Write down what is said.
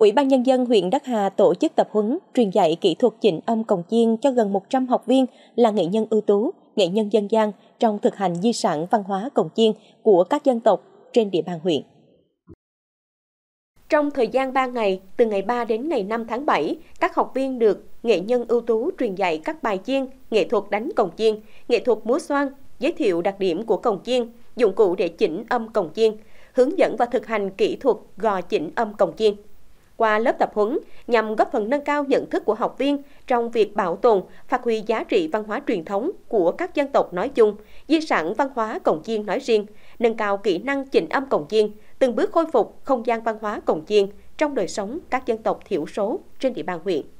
Ủy ban Nhân dân huyện Đắc Hà tổ chức tập huấn truyền dạy kỹ thuật chỉnh âm cồng chiên cho gần 100 học viên là nghệ nhân ưu tú, nghệ nhân dân gian trong thực hành di sản văn hóa cồng chiên của các dân tộc trên địa bàn huyện. Trong thời gian 3 ngày, từ ngày 3 đến ngày 5 tháng 7, các học viên được nghệ nhân ưu tú truyền dạy các bài chiên, nghệ thuật đánh cồng chiên, nghệ thuật múa xoan, giới thiệu đặc điểm của cồng chiên, dụng cụ để chỉnh âm cồng chiên, hướng dẫn và thực hành kỹ thuật gò chỉnh âm cồng chiên qua lớp tập huấn nhằm góp phần nâng cao nhận thức của học viên trong việc bảo tồn, phát huy giá trị văn hóa truyền thống của các dân tộc nói chung, di sản văn hóa Cổng Chiên nói riêng, nâng cao kỹ năng chỉnh âm Cổng Chiên, từng bước khôi phục không gian văn hóa Cổng Chiên trong đời sống các dân tộc thiểu số trên địa bàn huyện.